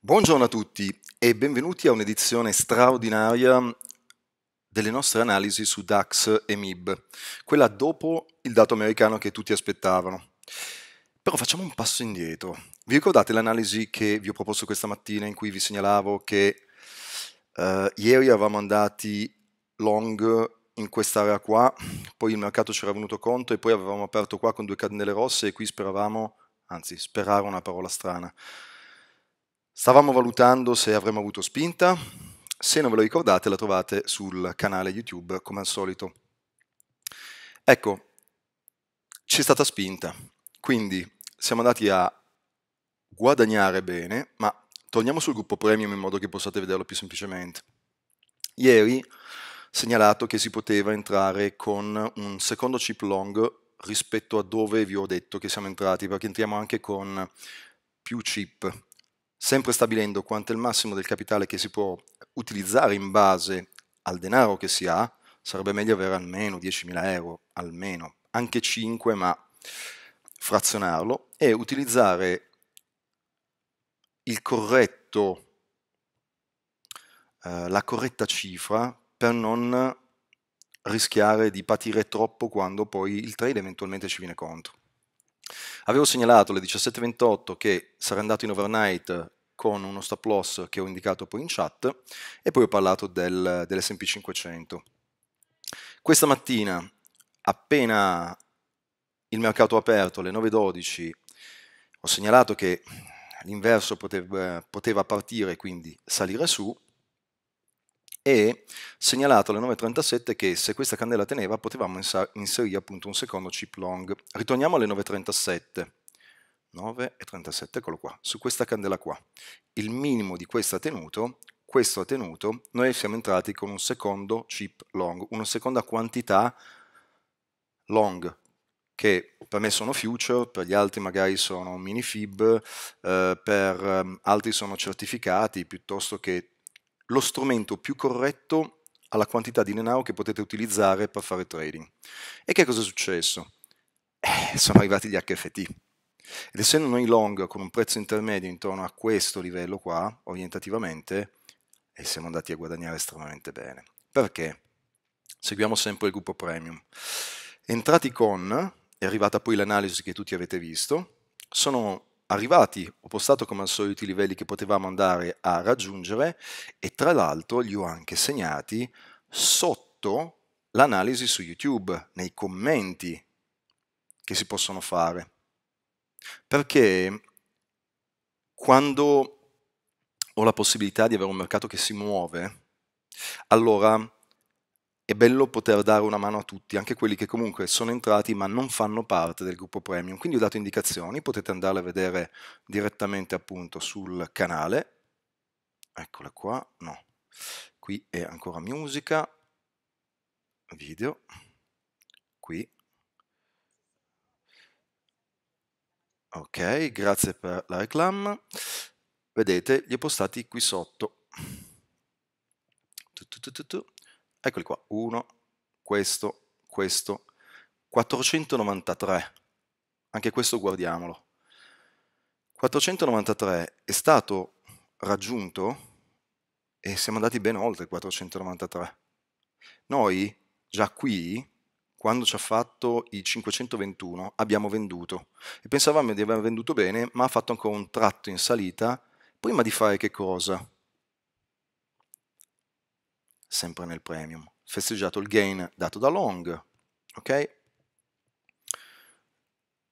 Buongiorno a tutti e benvenuti a un'edizione straordinaria delle nostre analisi su DAX e MIB, quella dopo il dato americano che tutti aspettavano. Però facciamo un passo indietro. Vi ricordate l'analisi che vi ho proposto questa mattina in cui vi segnalavo che eh, ieri eravamo andati long in quest'area qua, poi il mercato ci era venuto conto e poi avevamo aperto qua con due candele rosse e qui speravamo, anzi sperare una parola strana, Stavamo valutando se avremmo avuto spinta, se non ve lo ricordate la trovate sul canale YouTube come al solito. Ecco, c'è stata spinta, quindi siamo andati a guadagnare bene, ma torniamo sul gruppo premium in modo che possiate vederlo più semplicemente. Ieri segnalato che si poteva entrare con un secondo chip long rispetto a dove vi ho detto che siamo entrati, perché entriamo anche con più chip sempre stabilendo quanto è il massimo del capitale che si può utilizzare in base al denaro che si ha, sarebbe meglio avere almeno 10.000 euro, almeno, anche 5, ma frazionarlo e utilizzare il corretto, eh, la corretta cifra per non rischiare di patire troppo quando poi il trade eventualmente ci viene contro. Avevo segnalato alle 17.28 che sarei andato in overnight con uno stop loss che ho indicato poi in chat e poi ho parlato del, dell'S&P 500. Questa mattina, appena il mercato ha aperto alle 9.12, ho segnalato che l'inverso poteva, poteva partire, quindi salire su, e segnalato alle 9.37 che se questa candela teneva potevamo inserire appunto un secondo chip long. Ritorniamo alle 9.37. 9.37, eccolo qua, su questa candela qua. Il minimo di questo ha tenuto, questo ha tenuto, noi siamo entrati con un secondo chip long, una seconda quantità long, che per me sono future, per gli altri magari sono minifib, eh, per ehm, altri sono certificati, piuttosto che lo strumento più corretto alla quantità di denaro che potete utilizzare per fare trading. E che cosa è successo? Eh, sono arrivati gli HFT. Ed essendo noi long con un prezzo intermedio intorno a questo livello qua, orientativamente, e eh, siamo andati a guadagnare estremamente bene. Perché? Seguiamo sempre il gruppo premium. Entrati con, è arrivata poi l'analisi che tutti avete visto, sono arrivati, ho postato come al solito i livelli che potevamo andare a raggiungere e tra l'altro li ho anche segnati sotto l'analisi su YouTube, nei commenti che si possono fare. Perché quando ho la possibilità di avere un mercato che si muove, allora è bello poter dare una mano a tutti, anche quelli che comunque sono entrati ma non fanno parte del gruppo premium. Quindi ho dato indicazioni, potete andarle a vedere direttamente appunto sul canale. Eccola qua, no, qui è ancora musica, video, qui. Ok, grazie per la reclam. Vedete, li ho postati qui sotto. Tu, tu, tu, eccoli qua, 1, questo, questo, 493, anche questo guardiamolo. 493 è stato raggiunto e siamo andati ben oltre 493. Noi già qui, quando ci ha fatto i 521, abbiamo venduto e pensavamo di aver venduto bene, ma ha fatto ancora un tratto in salita prima di fare che cosa? sempre nel premium. Festeggiato il gain dato da long, ok?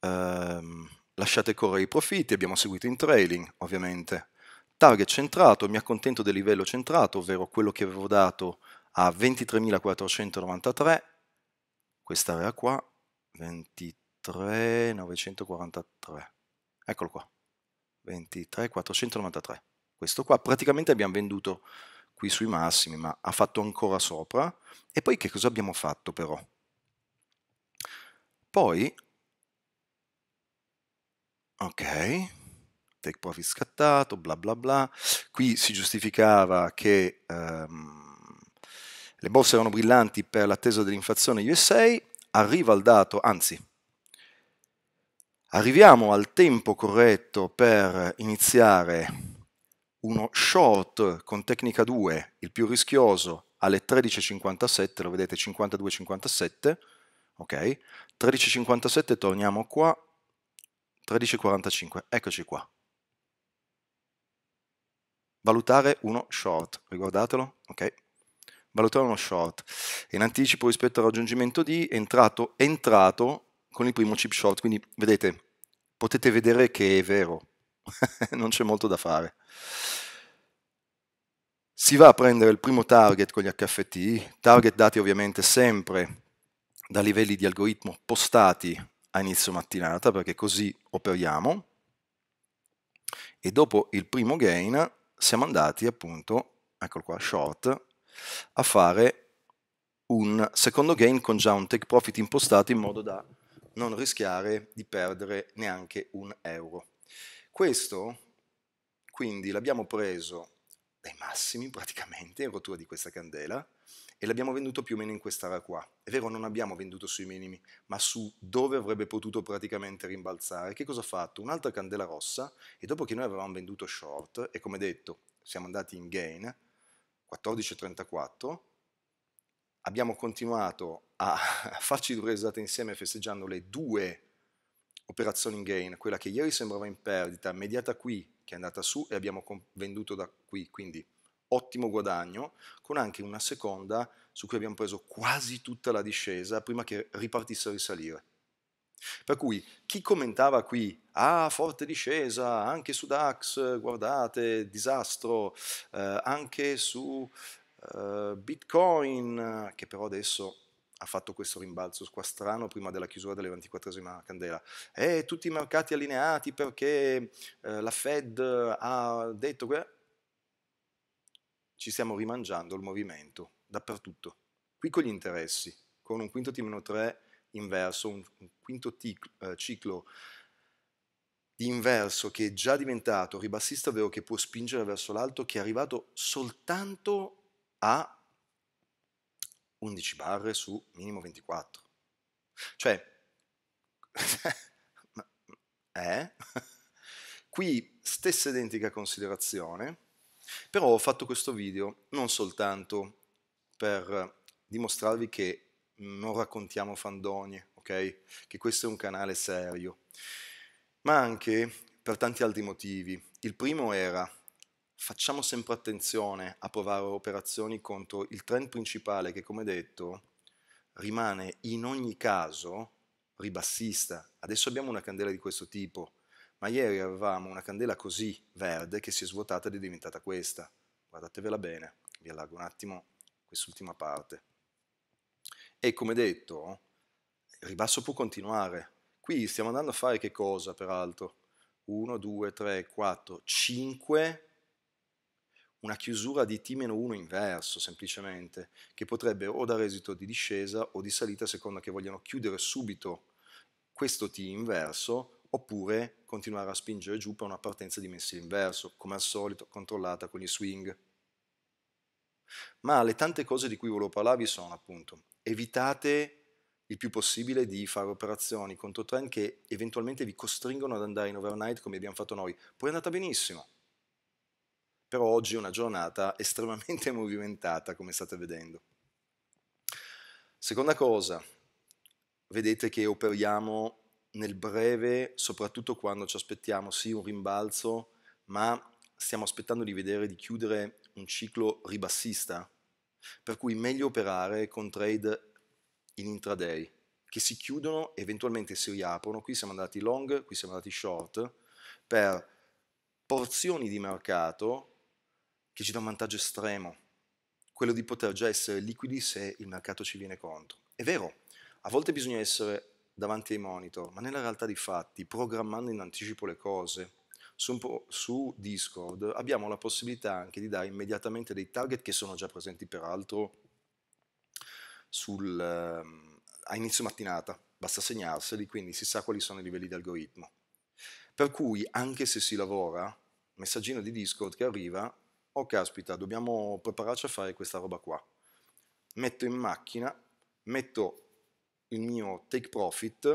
Um, lasciate correre i profitti, abbiamo seguito in trailing, ovviamente. Target centrato, mi accontento del livello centrato, ovvero quello che avevo dato a 23.493, quest'area qua, 23.943, eccolo qua, 23.493. Questo qua, praticamente abbiamo venduto qui sui massimi, ma ha fatto ancora sopra. E poi che cosa abbiamo fatto però? Poi, ok, take profit scattato, bla bla bla, qui si giustificava che um, le borse erano brillanti per l'attesa dell'inflazione USA, arriva il dato, anzi, arriviamo al tempo corretto per iniziare uno short con tecnica 2, il più rischioso, alle 13.57, lo vedete 52.57, ok? 13.57 torniamo qua, 13.45, eccoci qua. Valutare uno short, ricordatelo, ok? Valutare uno short. In anticipo rispetto al raggiungimento di entrato, entrato con il primo chip short, quindi vedete, potete vedere che è vero, non c'è molto da fare. Si va a prendere il primo target con gli HFT, target dati ovviamente sempre da livelli di algoritmo postati a inizio mattinata, perché così operiamo, e dopo il primo gain siamo andati appunto, eccolo qua, short, a fare un secondo gain con già un take profit impostato in modo da non rischiare di perdere neanche un euro. Questo, quindi, l'abbiamo preso dai massimi praticamente in rottura di questa candela e l'abbiamo venduto più o meno in quest'area qua. È vero, non abbiamo venduto sui minimi, ma su dove avrebbe potuto praticamente rimbalzare. Che cosa ha fatto? Un'altra candela rossa e dopo che noi avevamo venduto short e come detto siamo andati in gain 14,34, abbiamo continuato a farci due risate insieme festeggiando le due operazione in gain, quella che ieri sembrava in perdita, mediata qui, che è andata su e abbiamo venduto da qui, quindi ottimo guadagno, con anche una seconda su cui abbiamo preso quasi tutta la discesa prima che ripartisse a risalire. Per cui chi commentava qui, ah forte discesa, anche su DAX, guardate, disastro, eh, anche su eh, Bitcoin, che però adesso ha fatto questo rimbalzo qua strano prima della chiusura della 24esima candela. E eh, tutti i mercati allineati perché eh, la Fed ha detto che ci stiamo rimangiando il movimento dappertutto. Qui con gli interessi, con un quinto T-3 inverso, un, un quinto eh, ciclo di inverso che è già diventato ribassista, vero che può spingere verso l'alto, che è arrivato soltanto a 11 barre su minimo 24. Cioè, eh? Qui stessa identica considerazione, però ho fatto questo video non soltanto per dimostrarvi che non raccontiamo fandonie, ok? Che questo è un canale serio, ma anche per tanti altri motivi. Il primo era facciamo sempre attenzione a provare operazioni contro il trend principale che, come detto, rimane in ogni caso ribassista. Adesso abbiamo una candela di questo tipo, ma ieri avevamo una candela così verde che si è svuotata ed è diventata questa. Guardatevela bene, vi allargo un attimo quest'ultima parte. E come detto, il ribasso può continuare. Qui stiamo andando a fare che cosa, peraltro? 1, 2, 3, 4, 5 una chiusura di T-1 inverso semplicemente, che potrebbe o dare esito di discesa o di salita a seconda che vogliano chiudere subito questo T inverso oppure continuare a spingere giù per una partenza di mensile inverso, come al solito controllata con gli swing. Ma le tante cose di cui volevo parlarvi sono appunto evitate il più possibile di fare operazioni contro trend che eventualmente vi costringono ad andare in overnight come abbiamo fatto noi. Poi è andata benissimo, però oggi è una giornata estremamente movimentata, come state vedendo. Seconda cosa, vedete che operiamo nel breve, soprattutto quando ci aspettiamo sì un rimbalzo, ma stiamo aspettando di vedere di chiudere un ciclo ribassista, per cui meglio operare con trade in intraday, che si chiudono e eventualmente si riaprono. Qui siamo andati long, qui siamo andati short, per porzioni di mercato che ci dà un vantaggio estremo, quello di poter già essere liquidi se il mercato ci viene contro. È vero, a volte bisogna essere davanti ai monitor, ma nella realtà dei fatti, programmando in anticipo le cose, su, su Discord abbiamo la possibilità anche di dare immediatamente dei target che sono già presenti peraltro sul, ehm, a inizio mattinata, basta segnarseli, quindi si sa quali sono i livelli di algoritmo. Per cui anche se si lavora, messaggino di Discord che arriva, oh caspita, dobbiamo prepararci a fare questa roba qua. Metto in macchina, metto il mio take profit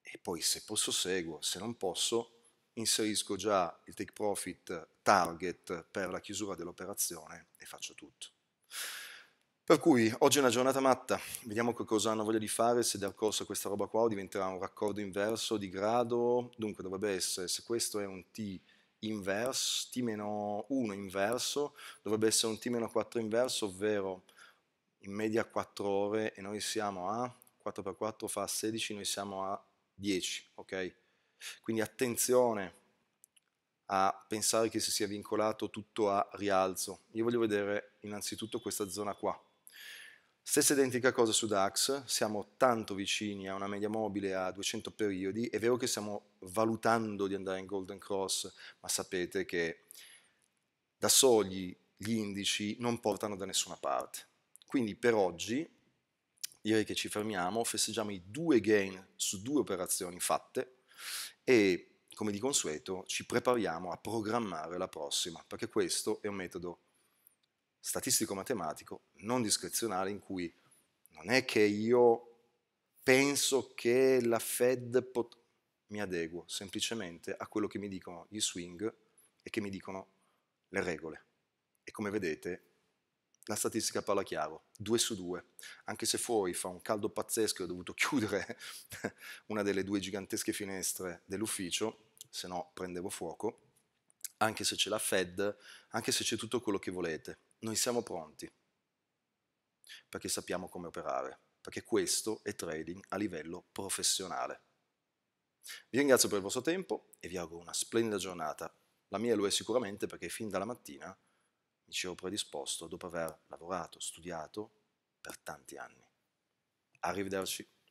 e poi se posso seguo, se non posso inserisco già il take profit target per la chiusura dell'operazione e faccio tutto. Per cui oggi è una giornata matta, vediamo che cosa hanno voglia di fare, se dar corso a questa roba qua o diventerà un raccordo inverso di grado, dunque dovrebbe essere, se questo è un T inverse, T-1 inverso, dovrebbe essere un T-4 inverso, ovvero in media 4 ore e noi siamo a 4x4 fa 16, noi siamo a 10, ok? Quindi attenzione a pensare che si sia vincolato tutto a rialzo. Io voglio vedere innanzitutto questa zona qua, Stessa identica cosa su DAX, siamo tanto vicini a una media mobile a 200 periodi, è vero che stiamo valutando di andare in Golden Cross, ma sapete che da soli gli indici non portano da nessuna parte. Quindi per oggi direi che ci fermiamo, festeggiamo i due gain su due operazioni fatte e come di consueto ci prepariamo a programmare la prossima, perché questo è un metodo statistico-matematico non discrezionale in cui non è che io penso che la Fed pot- mi adeguo semplicemente a quello che mi dicono gli swing e che mi dicono le regole. E come vedete la statistica parla chiaro, 2 su 2, anche se fuori fa un caldo pazzesco e ho dovuto chiudere una delle due gigantesche finestre dell'ufficio, se no prendevo fuoco, anche se c'è la Fed, anche se c'è tutto quello che volete, noi siamo pronti perché sappiamo come operare, perché questo è trading a livello professionale. Vi ringrazio per il vostro tempo e vi auguro una splendida giornata. La mia lo è sicuramente perché fin dalla mattina mi ci ero predisposto dopo aver lavorato, studiato per tanti anni. Arrivederci.